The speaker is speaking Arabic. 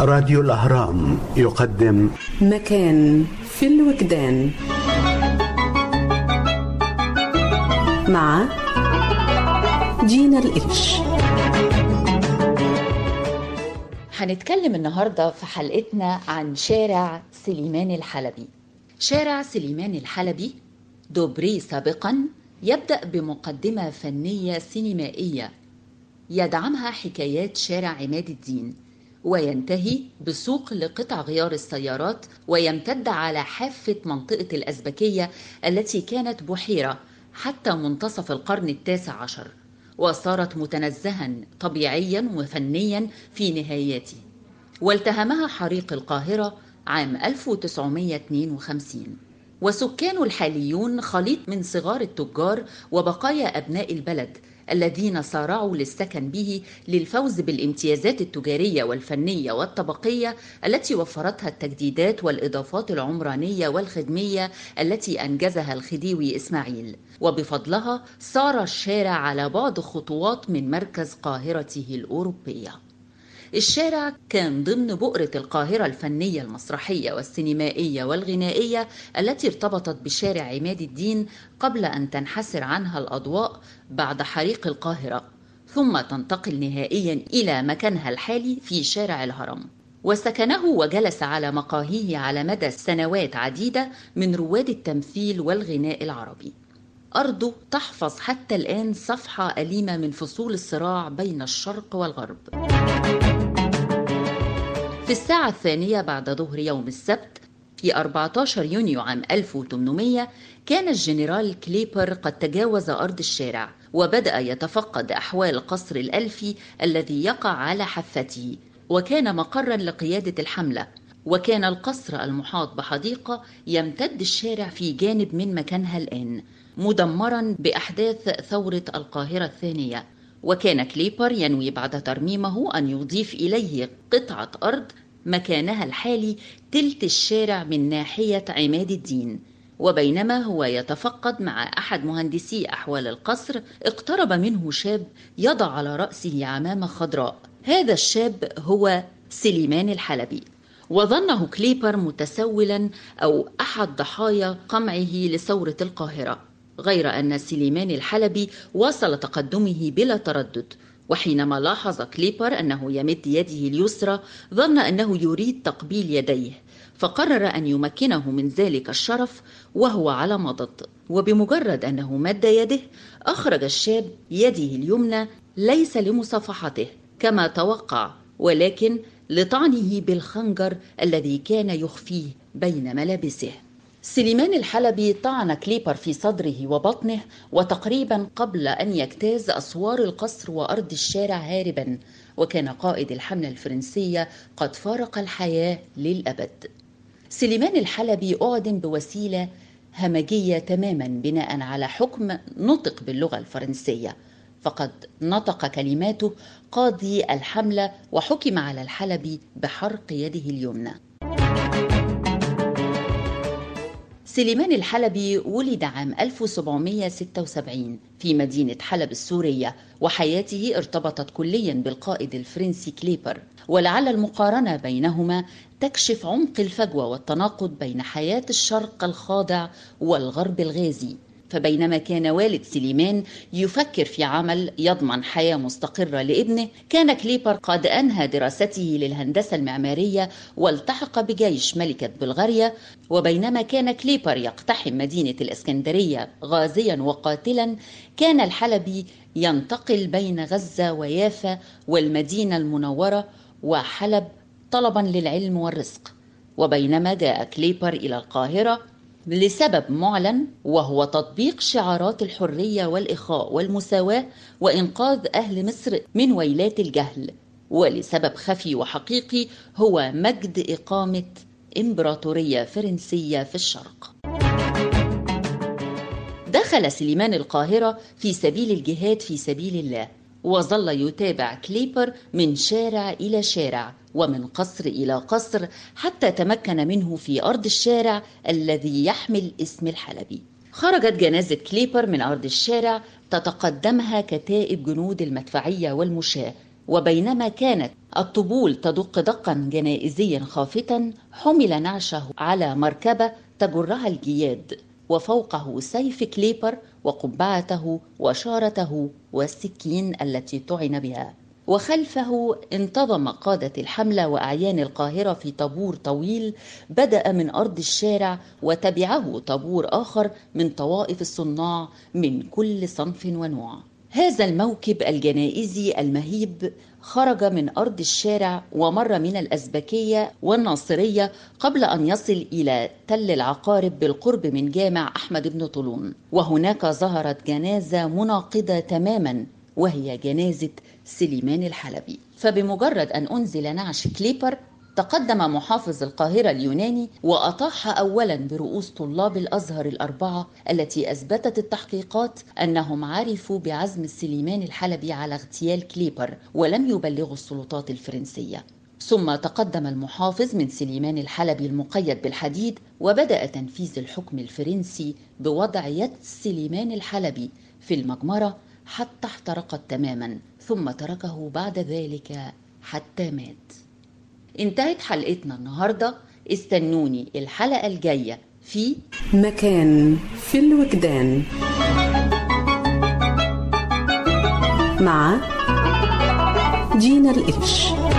راديو الأهرام يقدم مكان في الوجدان مع دينا القرش هنتكلم النهاردة في حلقتنا عن شارع سليمان الحلبي شارع سليمان الحلبي دوبري سابقا يبدأ بمقدمة فنية سينمائية يدعمها حكايات شارع عماد الدين وينتهي بسوق لقطع غيار السيارات ويمتد على حافة منطقة الأزبكية التي كانت بحيرة حتى منتصف القرن التاسع عشر وصارت متنزها طبيعيا وفنيا في نهاياته والتهمها حريق القاهرة عام 1952 وسكان الحاليون خليط من صغار التجار وبقايا أبناء البلد الذين صارعوا للسكن به للفوز بالامتيازات التجارية والفنية والطبقية التي وفرتها التجديدات والإضافات العمرانية والخدمية التي أنجزها الخديوي إسماعيل وبفضلها صار الشارع على بعد خطوات من مركز قاهرته الأوروبية الشارع كان ضمن بؤرة القاهرة الفنية المسرحية والسينمائية والغنائية التي ارتبطت بشارع عماد الدين قبل أن تنحسر عنها الأضواء بعد حريق القاهرة ثم تنتقل نهائيا إلى مكانها الحالي في شارع الهرم وسكنه وجلس على مقاهيه على مدى سنوات عديدة من رواد التمثيل والغناء العربي أرضه تحفظ حتى الآن صفحة أليمة من فصول الصراع بين الشرق والغرب في الساعة الثانية بعد ظهر يوم السبت في 14 يونيو عام 1800 كان الجنرال كليبر قد تجاوز أرض الشارع وبدأ يتفقد أحوال قصر الألفي الذي يقع على حفته وكان مقرا لقيادة الحملة وكان القصر المحاط بحديقة يمتد الشارع في جانب من مكانها الآن مدمرا بأحداث ثورة القاهرة الثانية وكان كليبر ينوي بعد ترميمه أن يضيف إليه قطعة أرض مكانها الحالي تلت الشارع من ناحية عماد الدين وبينما هو يتفقد مع أحد مهندسي أحوال القصر اقترب منه شاب يضع على رأسه عمامة خضراء هذا الشاب هو سليمان الحلبي وظنه كليبر متسولا أو أحد ضحايا قمعه لثورة القاهرة غير أن سليمان الحلبي واصل تقدمه بلا تردد وحينما لاحظ كليبر أنه يمد يده اليسرى ظن أنه يريد تقبيل يديه فقرر أن يمكنه من ذلك الشرف وهو على مضض وبمجرد أنه مد يده أخرج الشاب يده اليمنى ليس لمصافحته كما توقع ولكن لطعنه بالخنجر الذي كان يخفيه بين ملابسه سليمان الحلبي طعن كليبر في صدره وبطنه وتقريبا قبل ان يجتاز اسوار القصر وارض الشارع هاربا وكان قائد الحمله الفرنسيه قد فارق الحياه للابد سليمان الحلبي اعدم بوسيله همجيه تماما بناء على حكم نطق باللغه الفرنسيه فقد نطق كلماته قاضي الحمله وحكم على الحلبي بحرق يده اليمنى سليمان الحلبي ولد عام 1776 في مدينة حلب السورية وحياته ارتبطت كليا بالقائد الفرنسي كليبر ولعل المقارنة بينهما تكشف عمق الفجوة والتناقض بين حياة الشرق الخاضع والغرب الغازي فبينما كان والد سليمان يفكر في عمل يضمن حياة مستقرة لابنه كان كليبر قد أنهى دراسته للهندسة المعمارية والتحق بجيش ملكة بلغاريا وبينما كان كليبر يقتحم مدينة الإسكندرية غازيا وقاتلا كان الحلبي ينتقل بين غزة ويافا والمدينة المنورة وحلب طلبا للعلم والرزق وبينما جاء كليبر إلى القاهرة لسبب معلن وهو تطبيق شعارات الحريه والاخاء والمساواه وانقاذ اهل مصر من ويلات الجهل ولسبب خفي وحقيقي هو مجد اقامه امبراطوريه فرنسيه في الشرق دخل سليمان القاهره في سبيل الجهاد في سبيل الله وظل يتابع كليبر من شارع إلى شارع ومن قصر إلى قصر حتى تمكن منه في أرض الشارع الذي يحمل اسم الحلبي خرجت جنازة كليبر من أرض الشارع تتقدمها كتائب جنود المدفعية والمشاة وبينما كانت الطبول تدق دقا جنائزيا خافتا حمل نعشه على مركبة تجرها الجياد وفوقه سيف كليبر وقبعته وشارته والسكين التي طعن بها وخلفه انتظم قادة الحملة وأعيان القاهرة في طابور طويل بدأ من أرض الشارع وتبعه طابور آخر من طوائف الصناع من كل صنف ونوع هذا الموكب الجنائزي المهيب خرج من أرض الشارع ومر من الأزبكية والناصرية قبل أن يصل إلى تل العقارب بالقرب من جامع أحمد بن طولون وهناك ظهرت جنازة مناقضة تماما وهي جنازة سليمان الحلبي فبمجرد أن أنزل نعش كليبر تقدم محافظ القاهرة اليوناني وأطاح أولا برؤوس طلاب الأزهر الأربعة التي أثبتت التحقيقات أنهم عرفوا بعزم السليمان الحلبي على اغتيال كليبر ولم يبلغوا السلطات الفرنسية ثم تقدم المحافظ من سليمان الحلبي المقيد بالحديد وبدأ تنفيذ الحكم الفرنسي بوضع يد سليمان الحلبي في المجمرة حتى احترقت تماما ثم تركه بعد ذلك حتى مات انتهت حلقتنا النهارده استنوني الحلقه الجايه في مكان في الوجدان مع جينا الإفش